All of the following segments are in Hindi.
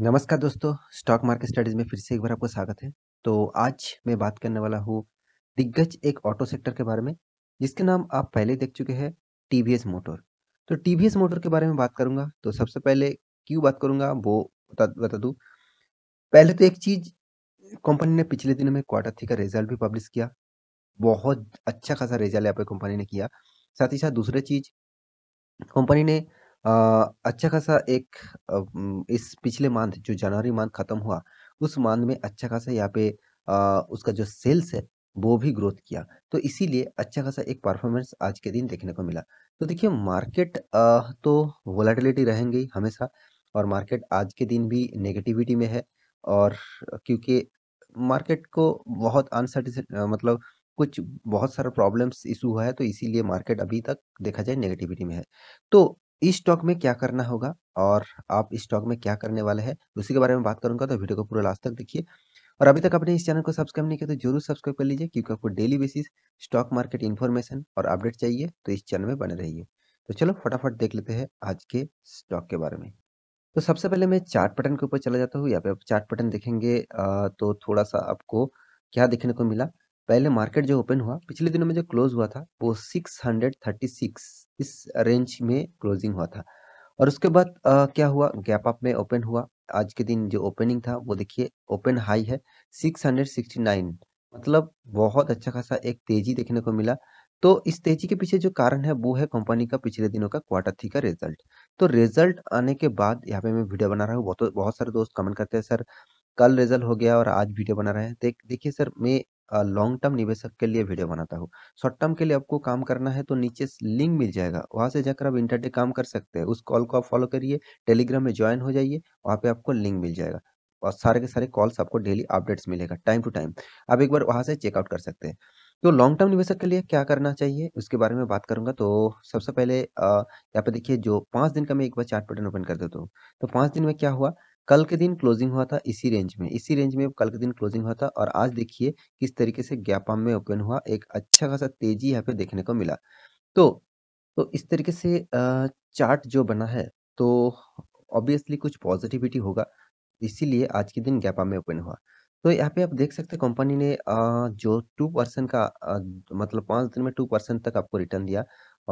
नमस्कार दोस्तों स्टॉक मार्केट स्टडीज में फिर से एक बार आपका स्वागत है तो आज मैं बात करने वाला हूँ दिग्गज एक ऑटो सेक्टर के बारे में जिसके नाम आप पहले देख चुके हैं टी वी एस मोटर तो टी वी एस मोटर के बारे में बात करूंगा तो सबसे पहले क्यों बात करूंगा वो बता बता दू पहले तो एक चीज़ कंपनी ने पिछले दिनों में क्वार्टर थ्री का रिजल्ट भी पब्लिश किया बहुत अच्छा खासा रिजल्ट यहाँ पे कंपनी ने किया साथ ही साथ दूसरी चीज़ कंपनी ने अच्छा खासा एक इस पिछले मंथ जो जनवरी मंथ खत्म हुआ, उस मंथ में अच्छा खासा यहाँ पे उसका जो सेल्स है, वो भी ग्रोथ किया। तो इसीलिए अच्छा खासा एक परफॉर्मेंस आज के दिन देखने को मिला। तो देखिए मार्केट तो वोलेटिलिटी रहेंगी हमेशा और मार्केट आज के दिन भी नेगेटिविटी में है और क्योंकि मार्केट को बहुत अनसर्टिस मतलब कुछ बहुत सारा प्रॉब्लम्स इशू हुआ है, तो इसीलिए मार्केट अभी तक देखा जाए नेगेटिविटी में है। तो इस स्टॉक में क्या करना होगा और आप इस स्टॉक में क्या करने वाले हैं उसी के बारे में बात करूंगा तो वीडियो को पूरा लास्ट तक देखिए और अभी तक आपने इस चैनल को सब्सक्राइब नहीं किया तो जरूर सब्सक्राइब कर लीजिए क्योंकि आपको daily basis stock market information और अपडेट चाहिए तो इस चैनल में बने रहिए तो चलो फटाफट देख लेते हैं आज के स्टॉक के बारे में तो सबसे पहले मैं चार्ट पैटर्न के ऊपर चला जाता हूँ यहाँ पे आप चार्ट पैटर्न देखेंगे तो थोड़ा सा आपको क्या देखने को मिला पहले मार्केट जो ओपन हुआ पिछले दिनों में जो क्लोज हुआ था वो 636 इस रेंज में क्लोजिंग हुआ था और उसके बाद आ, क्या हुआ गैप अप में ओपन हुआ आज के दिन जो ओपनिंग था वो देखिए ओपन हाई है 669 मतलब बहुत अच्छा खासा एक तेजी देखने को मिला तो इस तेजी के पीछे जो कारण है वो है कंपनी का पिछले दिनों का क्वार्टर थ्री का रिजल्ट तो रिजल्ट आने के बाद यहाँ पे मैं वीडियो बना रहा हूँ बहुत बहुत सारे दोस्त कमेंट करते हैं सर कल रिजल्ट हो गया और आज वीडियो बना रहे हैं देख देखिए सर मैं लॉन्ग टर्म निवेशक के लिए वीडियो बनाता हूँ शॉर्ट टर्म के लिए आपको काम करना है तो नीचे लिंक मिल जाएगा वहाँ से जाकर आप इंटरडे काम कर सकते हैं उस कॉल को आप फॉलो करिए टेलीग्राम में ज्वाइन हो जाइए वहाँ पे आपको लिंक मिल जाएगा और सारे के सारे कॉल्स आपको डेली अपडेट्स मिलेगा टाइम टू टाइम आप एक बार वहाँ से चेकआउट कर सकते हैं तो लॉन्ग टर्म निवेशक के लिए क्या करना चाहिए उसके बारे में बात करूंगा तो सबसे पहले यहाँ पे देखिए जो पाँच दिन का मैं एक बार चार्ट पैटर्न ओपन कर देता हूँ तो पाँच दिन में क्या हुआ कल के दिन क्लोजिंग हुआ था इसी रेंज में इसी रेंज में कल के दिन क्लोजिंग हुआ था और आज देखिए किस तरीके से गैपाम में ओपन हुआ एक अच्छा खासा तेजी यहाँ पे देखने को मिला तो तो इस तरीके से चार्ट जो बना है तो ऑब्वियसली कुछ पॉजिटिविटी होगा इसीलिए आज के दिन गैपा में ओपन हुआ तो यहाँ पे आप देख सकते हैं कंपनी ने जो टू परसेंट का मतलब पाँच दिन में टू परसेंट तक आपको रिटर्न दिया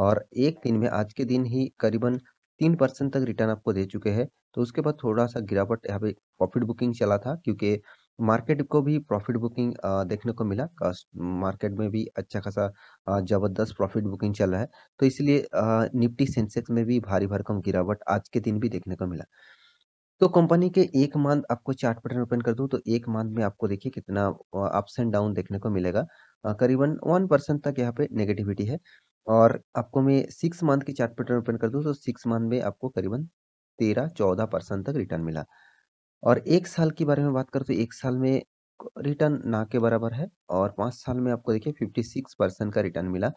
और एक दिन में आज के दिन ही करीबन तीन परसेंट तक रिटर्न आपको दे चुके हैं तो उसके बाद थोड़ा सा गिरावट यहाँ पे प्रॉफिट बुकिंग चला था क्योंकि मार्केट को भी प्रॉफिट बुकिंग देखने को मिला मार्केट में भी अच्छा खासा ज़बरदस्त प्रॉफिट बुकिंग चल रहा है तो इसलिए निफ्टी सेंसेक्स में भी भारी भरकम गिरावट आज के दिन भी देखने को मिला तो कंपनी के एक मंथ आपको चार्ट पैटर्न ओपन कर दूं तो एक मंथ में आपको देखिए कितना अप्स एंड डाउन देखने को मिलेगा करीबन वन परसेंट तक यहाँ पे नेगेटिविटी है और आपको मैं सिक्स मंथ के चार्ट पैटर्न ओपन कर दूँ तो सिक्स मंथ में आपको करीबन तेरह चौदह परसेंट तक रिटर्न मिला और एक साल के बारे में बात करूँ तो एक साल में रिटर्न ना के बराबर है और पाँच साल में आपको देखिए फिफ्टी सिक्स परसेंट का रिटर्न मिला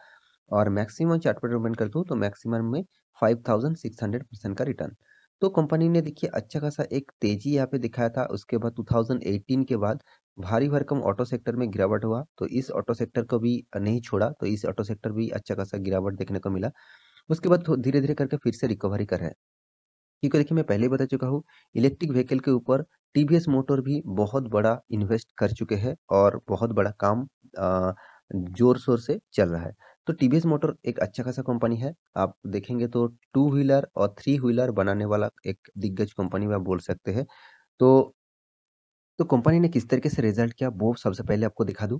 और मैक्सिमम चार्ट पैटर्न ओपन कर दूँ तो मैक्सिमम में five thousand six hundred percent का रिटर्न तो कंपनी ने देखिए अच्छा खासा एक तेजी यहाँ पे दिखाया था उसके बाद 2018 के बाद भारी भरकम ऑटो सेक्टर में गिरावट हुआ तो इस ऑटो सेक्टर को भी नहीं छोड़ा तो इस ऑटो सेक्टर भी अच्छा खासा गिरावट देखने को मिला उसके बाद धीरे धीरे करके फिर से रिकवरी कर रहे हैं क्योंकि देखिए मैं पहले बता चुका हूँ इलेक्ट्रिक व्हीकल के ऊपर टीवीएस मोटर भी बहुत बड़ा इन्वेस्ट कर चुके हैं और बहुत बड़ा काम जोर शोर से चल रहा है तो टी मोटर एक अच्छा खासा कंपनी है आप देखेंगे तो टू व्हीलर और थ्री व्हीलर बनाने वाला एक दिग्गज कंपनी में आप बोल सकते हैं तो तो कंपनी ने किस तरीके से रिजल्ट किया वो सबसे पहले आपको दिखा दूँ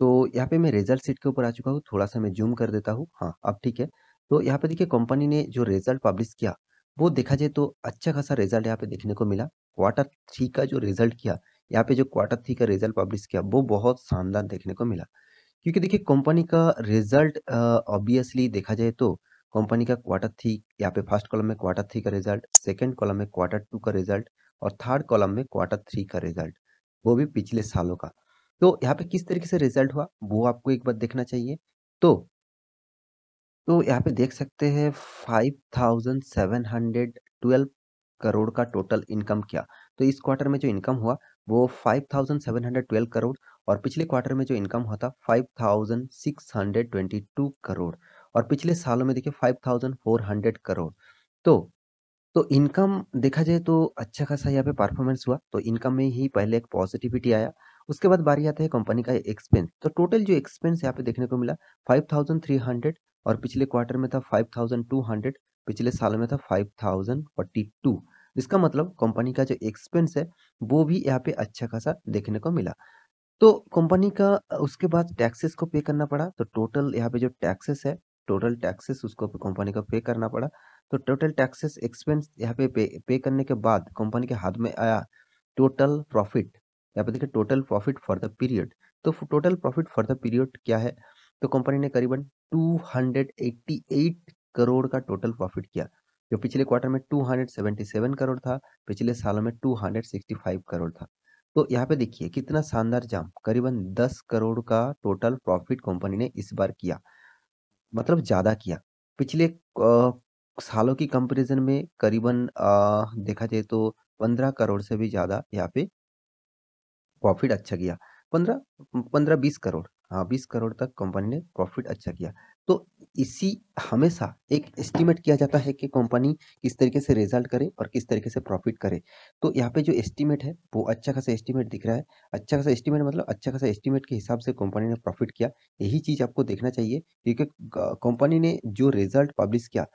तो यहाँ पे मैं रिजल्ट सीट के ऊपर आ चुका हूँ थोड़ा सा मैं जूम कर देता हूँ हाँ अब ठीक है तो यहाँ पे देखिए कंपनी ने जो रिजल्ट पब्लिश किया वो देखा जाए तो अच्छा खासा रिजल्ट यहाँ पे देखने को मिला क्वार्टर थ्री का जो रिजल्ट किया यहाँ पे जो क्वार्टर थ्री का रिजल्ट पब्लिश किया वो बहुत शानदार देखने को मिला क्योंकि देखिए कंपनी का रिजल्ट ऑब्वियसली देखा जाए तो कंपनी का क्वार्टर थ्री यहाँ पे फर्स्ट कॉलम में क्वार्टर थ्री का रिजल्ट सेकंड कॉलम में क्वार्टर टू का रिजल्ट और थर्ड कॉलम में क्वार्टर थ्री का रिजल्ट वो भी पिछले सालों का तो यहाँ पे किस तरीके से रिजल्ट हुआ वो आपको एक बार देखना चाहिए तो तो यहाँ पे देख सकते हैं five thousand seven hundred twelve crore का टोटल इनकम क्या तो इस क्वार्टर में जो इनकम हुआ वो 5,712 करोड़ और पिछले क्वार्टर में जो इनकम हुआ था 5,622 करोड़ और पिछले सालों में देखिए 5,400 करोड़ तो तो इनकम देखा जाए तो अच्छा खासा यहाँ पे परफॉर्मेंस हुआ तो इनकम में ही पहले एक पॉजिटिविटी आया उसके बाद बारी आता है कंपनी का एक्सपेंस तो टोटल जो एक्सपेंस यहाँ पे देखने को मिला 5,300 और पिछले क्वार्टर में था 5,200 पिछले साल में था 5,042 इसका मतलब कंपनी का जो एक्सपेंस है वो भी यहाँ पे अच्छा खासा देखने को मिला तो कंपनी का उसके बाद टैक्सेस को पे करना पड़ा तो टोटल यहाँ पे जो टैक्सेस है टोटल टैक्सेस उसको कंपनी को पे करना पड़ा तो टोटल टैक्सेस एक्सपेंस यहाँ पे पे पे करने के बाद कंपनी के हाथ में आया टोटल प्रॉफिट यहाँ पे देखिए total profit for the period तो total profit for the period क्या है तो कंपनी ने करीबन 288 करोड़ का टोटल प्रॉफिट किया जो पिछले क्वार्टर में 277 करोड़ था पिछले सालों में 265 करोड़ था तो यहाँ पे देखिए कितना शानदार जाम करीबन 10 करोड़ का टोटल प्रॉफिट कंपनी ने इस बार किया मतलब ज़्यादा किया पिछले आ, सालों की कंपेरिजन में करीबन देखा जाए तो 15 करोड़ से भी ज़्यादा यहाँ पे प्रॉफिट अच्छा किया पंद्रह पंद्रह बीस करोड़ हाँ बीस करोड़ तक कंपनी ने प्रॉफिट अच्छा किया तो इसी हमेशा एक एस्टीमेट किया जाता है कि कंपनी किस तरीके से रिजल्ट करे और किस तरीके से प्रॉफिट करे तो यहाँ पे जो एस्टीमेट है वो अच्छा खासा एस्टीमेट दिख रहा है अच्छा खासा एस्टीमेट मतलब अच्छा खासा एस्टीमेट के हिसाब से कंपनी ने प्रॉफिट किया यही चीज़ आपको देखना चाहिए क्योंकि कंपनी ने जो रिजल्ट पब्लिश किया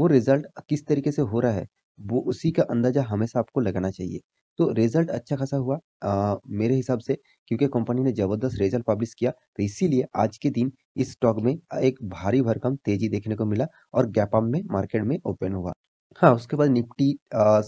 वो रिजल्ट किस तरीके से हो रहा है वो उसी का अंदाज़ा हमेशा आपको लगाना चाहिए तो रिजल्ट अच्छा खासा हुआ आ, मेरे हिसाब से क्योंकि कंपनी ने ज़बरदस्त रिजल्ट पब्लिश किया तो इसीलिए आज के दिन इस स्टॉक में एक भारी भरकम तेजी देखने को मिला और गैपअप में मार्केट में ओपन हुआ हाँ उसके बाद निफ्टी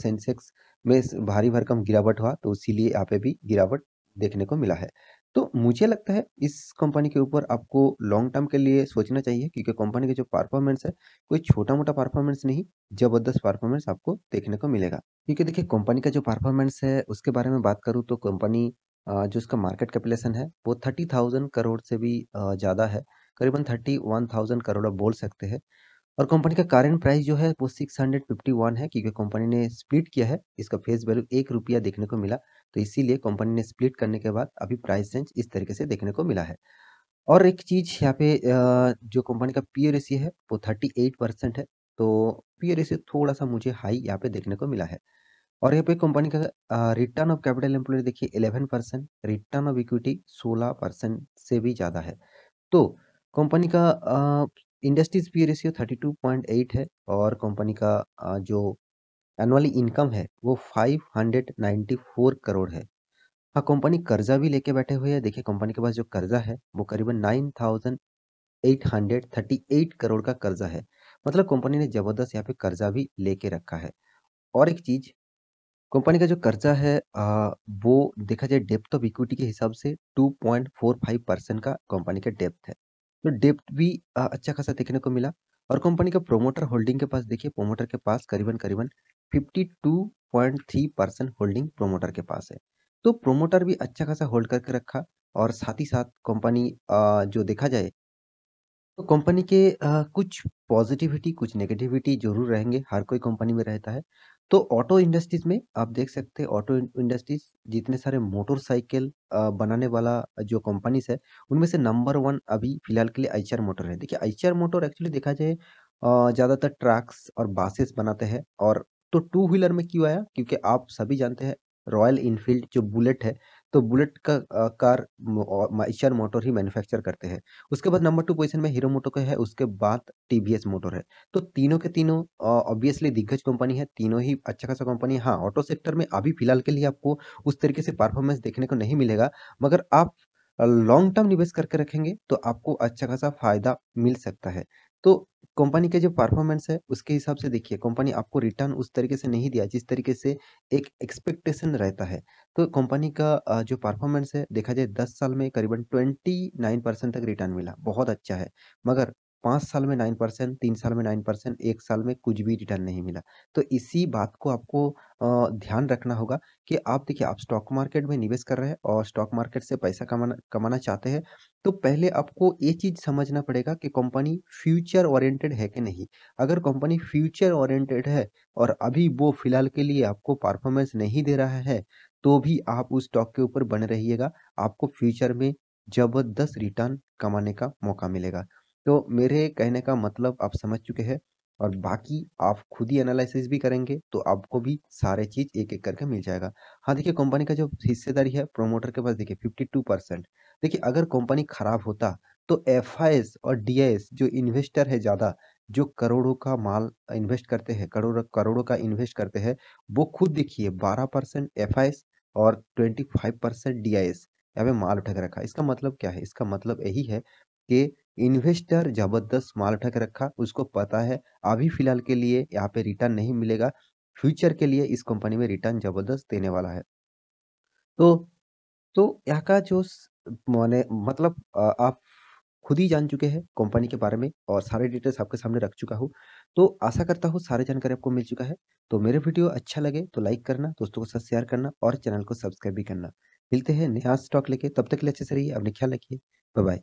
सेंसेक्स में भारी भरकम गिरावट हुआ तो इसीलिए यहाँ पे भी गिरावट देखने को मिला है तो मुझे लगता है इस कंपनी के ऊपर आपको लॉन्ग टर्म के लिए सोचना चाहिए क्योंकि कंपनी का जो परफॉर्मेंस है कोई छोटा मोटा परफॉर्मेंस नहीं जबरदस्त परफॉर्मेंस आपको देखने को मिलेगा क्योंकि देखिए कंपनी का जो परफॉर्मेंस है उसके बारे में बात करूँ तो कंपनी जो उसका मार्केट कैपिलेशन है वो थर्टी थाउजेंड करोड़ से भी ज़्यादा है करीबन थर्टी वन थाउजेंड करोड़ बोल सकते हैं और कंपनी का कारेंट प्राइस जो है वो सिक्स हंड्रेड फिफ्टी वन है क्योंकि कंपनी ने स्प्लिट किया है इसका फेस वैल्यू एक रुपया देखने को मिला तो इसीलिए कंपनी ने स्प्लिट करने के बाद अभी प्राइस चेंज इस तरीके से देखने को मिला है और एक चीज़ यहाँ पे जो कंपनी का पी रेशियो है वो थर्टी एट परसेंट है तो पी रेशियो थोड़ा सा मुझे हाई यहाँ पे देखने को मिला है और यहाँ पे कंपनी का रिटर्न ऑफ कैपिटल एम्प्लॉय देखिए eleven percent return of equity सोलह परसेंट से भी ज़्यादा है तो कंपनी का industries P ratio thirty two point eight है और कंपनी का जो एनुअली इनकम है वो 594 करोड़ है हाँ कंपनी कर्जा भी लेके बैठे हुए है देखिए कंपनी के पास जो कर्जा है वो करीबन 9,838 करोड़ का कर्जा है मतलब कंपनी ने ज़बरदस्त यहाँ पे कर्जा भी लेके रखा है और एक चीज़ कंपनी का जो कर्जा है आ, वो देखा जाए डेप्थ ऑफ इक्विटी के हिसाब से 2.45 परसेंट का कंपनी का डेप्थ है तो डेप्थ भी आ, अच्छा खासा देखने को मिला और कंपनी का प्रोमोटर होल्डिंग के पास देखिए प्रोमोटर के पास करीबन करीबन 52.3 परसेंट होल्डिंग प्रोमोटर के पास है तो प्रोमोटर भी अच्छा खासा होल्ड करके रखा और साथ ही साथ कंपनी जो देखा जाए तो कंपनी के कुछ पॉजिटिविटी कुछ नेगेटिविटी जरूर रहेंगे हर कोई कंपनी में रहता है तो ऑटो इंडस्ट्रीज में आप देख सकते हैं ऑटो इंडस्ट्रीज जितने सारे मोटरसाइकिल बनाने वाला जो कंपनीज है उनमें से नंबर वन अभी फिलहाल के लिए आईचर मोटर है देखिए आईचर मोटर एक्चुअली देखा जाए ज़्यादातर ट्रक्स और बासेस बनाते हैं और तो टू व्हीलर में क्यों आया क्योंकि आप सभी जानते हैं रॉयल इनफील्ड जो बुलेट है तो बुलेट का आ, कार माइचर मोटर ही मैन्युफैक्चर करते हैं उसके बाद नंबर टू पोजीशन में हीरो मोटो का है उसके बाद टीवीएस मोटर है तो तीनों के तीनों ऑब्वियसली दिग्गज कंपनी है तीनों ही अच्छा खासा कंपनी है हाँ ऑटो सेक्टर में अभी फिलहाल के लिए आपको उस तरीके से परफॉर्मेंस देखने को नहीं मिलेगा मगर आप लॉन्ग टर्म निवेश करके रखेंगे तो आपको अच्छा खासा फायदा मिल सकता है तो कंपनी के जो परफॉर्मेंस है उसके हिसाब से देखिए कंपनी आपको रिटर्न उस तरीके से नहीं दिया जिस तरीके से एक एक्सपेक्टेशन रहता है तो कंपनी का जो परफॉर्मेंस है देखा जाए दस साल में करीबन ट्वेंटी नाइन परसेंट तक रिटर्न मिला बहुत अच्छा है मगर पाँच साल में नाइन परसेंट तीन साल में नाइन परसेंट एक साल में कुछ भी रिटर्न नहीं मिला तो इसी बात को आपको ध्यान रखना होगा कि आप देखिए आप स्टॉक मार्केट में निवेश कर रहे हैं और स्टॉक मार्केट से पैसा कमाना कमाना चाहते हैं तो पहले आपको ये चीज़ समझना पड़ेगा कि कंपनी फ्यूचर ओरिएंटेड है कि नहीं अगर कंपनी फ्यूचर ओरिएंटेड है और अभी वो फिलहाल के लिए आपको परफॉर्मेंस नहीं दे रहा है तो भी आप उस स्टॉक के ऊपर बने रहिएगा आपको फ्यूचर में ज़बरदस्त रिटर्न कमाने का मौका मिलेगा तो मेरे कहने का मतलब आप समझ चुके हैं और बाकी आप खुद ही एनालिसिस भी करेंगे तो आपको भी सारे चीज़ एक एक करके मिल जाएगा हाँ देखिए कंपनी का जो हिस्सेदारी है प्रोमोटर के पास देखिए फिफ्टी टू परसेंट देखिए अगर कंपनी खराब होता तो एफ और डी जो इन्वेस्टर है ज़्यादा जो करोड़ों का माल इन्वेस्ट करते हैं करोड़ करोड़ों का इन्वेस्ट करते हैं वो खुद देखिए बारह परसेंट एफ और ट्वेंटी फाइव परसेंट डी यहाँ पे माल उठा के रखा इसका मतलब क्या है इसका मतलब यही है कि इन्वेस्टर जबरदस्त माल के रखा उसको पता है अभी फिलहाल के लिए यहाँ पे रिटर्न नहीं मिलेगा फ्यूचर के लिए इस कंपनी में रिटर्न जबरदस्त देने वाला है तो तो यहाँ का जो माने मतलब आप खुद ही जान चुके हैं कंपनी के बारे में और सारे डिटेल्स आपके सामने रख चुका हूँ तो आशा करता हूँ सारे जानकारी आपको मिल चुका है तो मेरे वीडियो अच्छा लगे तो लाइक करना दोस्तों के साथ शेयर करना और चैनल को सब्सक्राइब भी करना मिलते हैं नया स्टॉक लेके तब तक के लिए अच्छे से रहिए अपने ख्याल रखिए बाय बाय